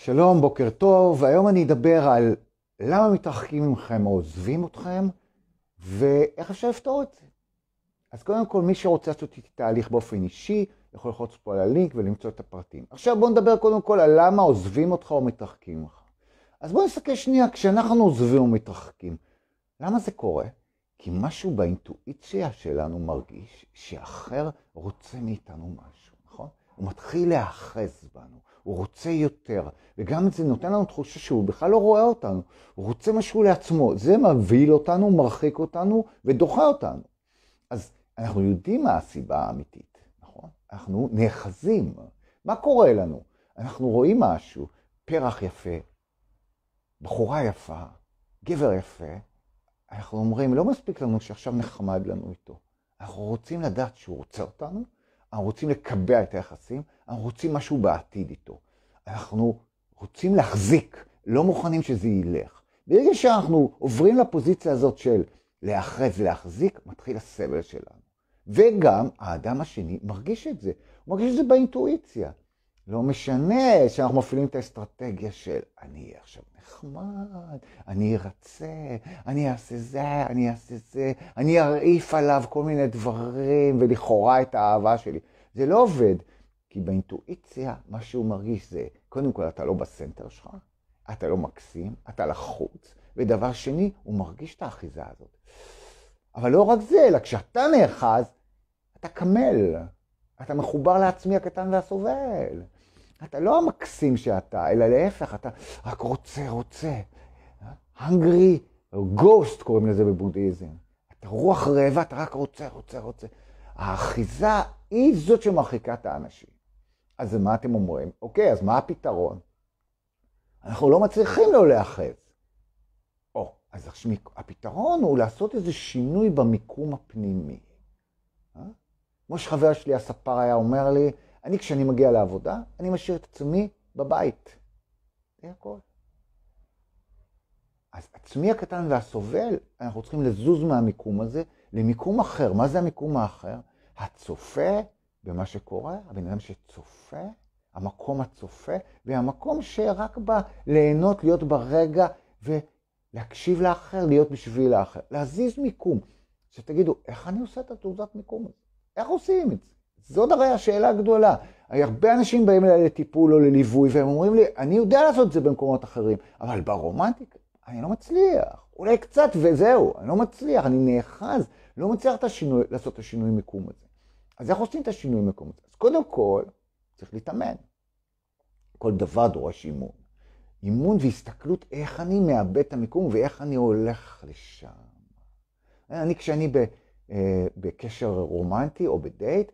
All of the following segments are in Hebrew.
שלום, בוקר טוב, היום אני אדבר על למה מתרחקים ממכם או עוזבים אתכם, ואיך אפשר לפתור את זה. אז קודם כל, מי שרוצה לעשות איתי תהליך באופן אישי, יכול ללחוץ פה על הלינק ולמצוא את הפרטים. עכשיו בואו נדבר קודם כל על למה עוזבים אותך או מתרחקים ממך. אז בואו נסתכל שנייה, כשאנחנו עוזבים ומתרחקים, למה זה קורה? כי משהו באינטואיציה שלנו מרגיש שאחר רוצה מאיתנו משהו. הוא מתחיל להיאחז בנו, הוא רוצה יותר, וגם זה נותן לנו תחושה שהוא בכלל לא רואה אותנו, הוא רוצה משהו לעצמו, זה מבהיל אותנו, מרחיק אותנו ודוחה אותנו. אז אנחנו יודעים מה הסיבה האמיתית, נכון? אנחנו נאחזים. מה קורה לנו? אנחנו רואים משהו, פרח יפה, בחורה יפה, גבר יפה, אנחנו אומרים, לא מספיק לנו שעכשיו נחמד לנו איתו. אנחנו רוצים לדעת שהוא רוצה אותנו, אנחנו רוצים לקבע את היחסים, אנחנו רוצים משהו בעתיד איתו. אנחנו רוצים להחזיק, לא מוכנים שזה ילך. ברגע שאנחנו עוברים לפוזיציה הזאת של להיאחז, להחזיק, מתחיל הסבל שלנו. וגם האדם השני מרגיש את זה, הוא מרגיש את זה באינטואיציה. לא משנה שאנחנו מפעילים את האסטרטגיה של אני אהיה עכשיו נחמד, אני ארצה, אני אעשה זה, אני אעשה זה, אני ארעיף עליו כל מיני דברים ולכאורה את האהבה שלי. זה לא עובד, כי באינטואיציה מה שהוא מרגיש זה, קודם כל אתה לא בסנטר שלך, אתה לא מקסים, אתה לחוץ, ודבר שני, הוא מרגיש את האחיזה הזאת. אבל לא רק זה, אלא כשאתה נאחז, אתה קמל, אתה מחובר לעצמי הקטן והסובל. אתה לא המקסים שאתה, אלא להפך, אתה רק רוצה, רוצה. hungry גוסט קוראים לזה בבודהיזם. אתה רוח רעבה, אתה רק רוצה, רוצה, רוצה. האחיזה היא זאת שמרחיקה את האנשים. אז מה אתם אומרים? אוקיי, אז מה הפתרון? אנחנו לא מצליחים לא להאחז. או, אז הפתרון הוא לעשות איזה שינוי במיקום הפנימי. אה? כמו שחבר שלי הספר היה אומר לי, אני, כשאני מגיע לעבודה, אני משאיר את עצמי בבית. זה הכל. אז עצמי הקטן והסובל, אנחנו צריכים לזוז מהמיקום הזה למיקום אחר. מה זה המיקום האחר? הצופה במה שקורה, הבן אדם שצופה, המקום הצופה, והמקום שרק בא ליהנות, להיות ברגע ולהקשיב לאחר, להיות בשביל האחר. להזיז מיקום. שתגידו, איך אני עושה את התעודת מיקום הזה? איך עושים את זה? זאת הרי השאלה הגדולה. הרבה אנשים באים אליי לטיפול או לליווי, והם אומרים לי, אני יודע לעשות את זה במקומות אחרים, אבל ברומנטיקה אני לא מצליח. אולי קצת וזהו, אני לא מצליח, אני נאחז, לא מצליח את השינוי, לעשות את השינוי מיקום הזה. אז איך עושים את השינוי מיקום הזה? אז קודם כל, צריך להתאמן. כל דבר דורש אימון. אימון והסתכלות איך אני מאבד את המיקום ואיך אני הולך לשם. אני, כשאני ב, אה, בקשר רומנטי או בדייט,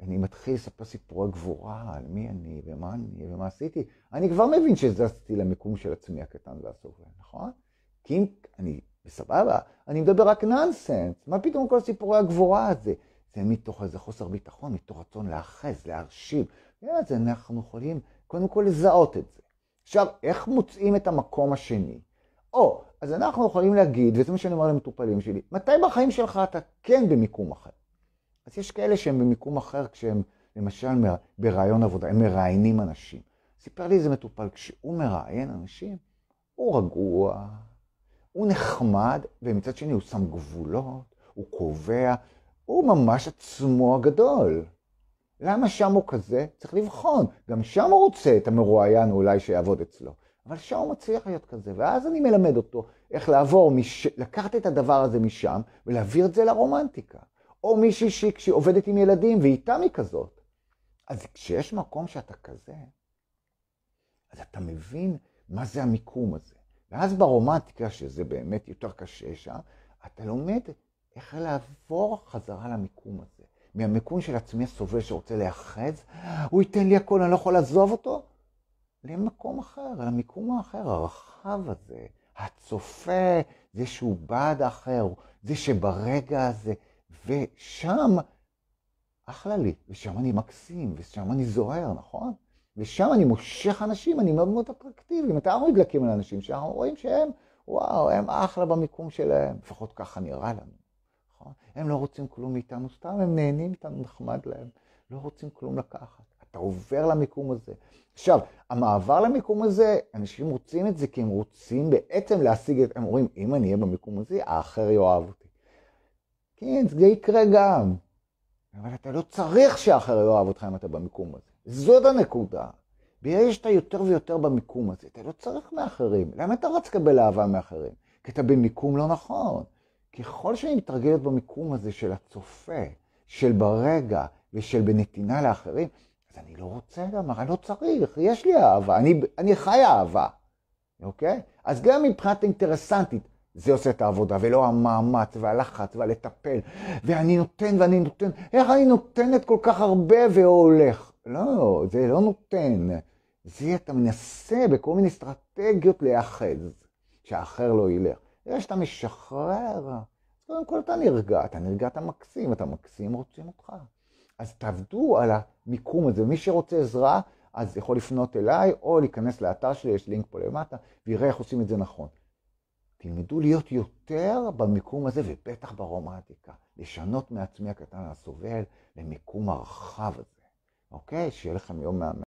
אני מתחיל לספר סיפורי גבורה, על מי אני, ומה אני, ומה עשיתי. אני כבר מבין שזזתי למיקום של עצמי הקטן והסובל, נכון? כי אם אני בסבבה, אני מדבר רק נאנסנס, מה פתאום כל סיפורי הגבורה הזה? זה מתוך איזה חוסר ביטחון, מתוך רצון להאחז, להרשים. כן, אז אנחנו יכולים קודם כל לזהות את זה. עכשיו, איך מוצאים את המקום השני? או, אז אנחנו יכולים להגיד, וזה מה שאני אומר למטופלים שלי, מתי בחיים שלך אתה כן במיקום אחר? אז יש כאלה שהם במיקום אחר, כשהם, למשל, ברעיון עבודה, הם מראיינים אנשים. סיפר לי איזה מטופל, כשהוא מראיין אנשים, הוא רגוע, הוא נחמד, ומצד שני הוא שם גבולות, הוא קובע, הוא ממש עצמו הגדול. למה שם הוא כזה? צריך לבחון. גם שם הוא רוצה את המרואיין אולי שיעבוד אצלו. אבל שם הוא מצליח להיות כזה, ואז אני מלמד אותו איך לעבור, מש... לקחת את הדבר הזה משם ולהעביר את זה לרומנטיקה. או מישהי שהיא עובדת עם ילדים, ואיתם היא כזאת. אז כשיש מקום שאתה כזה, אז אתה מבין מה זה המיקום הזה. ואז ברומנטיקה, שזה באמת יותר קשה שם, אתה לומד איך לעבור חזרה למיקום הזה. מהמיקום של עצמי הסובל שרוצה להיאחז, הוא ייתן לי הכל, אני לא יכול לעזוב אותו, למקום אחר, למיקום האחר, הרחב הזה, הצופה, זה שהוא בעד האחר, זה שברגע הזה ושם אחלה לי, ושם אני מקסים, ושם אני זוהר, נכון? ושם אני מושך אנשים, אני מאוד מאוד אטרקטיבי. אם מתארו מדלקים על אנשים שאנחנו רואים שהם, וואו, הם אחלה במיקום שלהם, לפחות ככה נראה לנו. נכון? הם לא רוצים כלום מאיתנו, סתם הם נהנים איתנו, נחמד להם. לא רוצים כלום לקחת. אתה עובר למיקום הזה. עכשיו, המעבר למיקום הזה, אנשים רוצים את זה כי הם רוצים בעצם להשיג את, הם אומרים, אם אני אהיה במיקום הזה, האחר יאהב אותי. כן, זה יקרה גם. אבל אתה לא צריך שאחר יאהב אותך אם אתה במיקום הזה. זאת הנקודה. בגלל שאתה יותר ויותר במיקום הזה, אתה לא צריך מאחרים. למה אתה רץ לקבל אהבה מאחרים? כי אתה במיקום לא נכון. ככל שאני מתרגלת במיקום הזה של הצופה, של ברגע ושל בנתינה לאחרים, אז אני לא רוצה גם, אני לא צריך, יש לי אהבה, אני, אני חי אהבה, אוקיי? אז גם מבחינת אינטרסנטית, זה עושה את העבודה, ולא המאמץ והלחץ והלטפל, ואני נותן ואני נותן, איך אני נותנת כל כך הרבה והולך? לא, זה לא נותן. זה אתה מנסה בכל מיני אסטרטגיות להיאחז, שהאחר לא ילך. זה שאתה משחרר, קודם כל אתה נרגע, אתה נרגע, אתה מקסים, אתה מקסים, רוצים אותך. אז תעבדו על המיקום הזה, ומי שרוצה עזרה, אז יכול לפנות אליי, או להיכנס לאתר שלי, יש לינק פה למטה, ויראה איך עושים את זה נכון. תלמדו להיות יותר במיקום הזה, ובטח ברומנטיקה. לשנות מעצמי הקטן הסובל למיקום הרחב הזה. אוקיי? שיהיה לכם יום מהמם.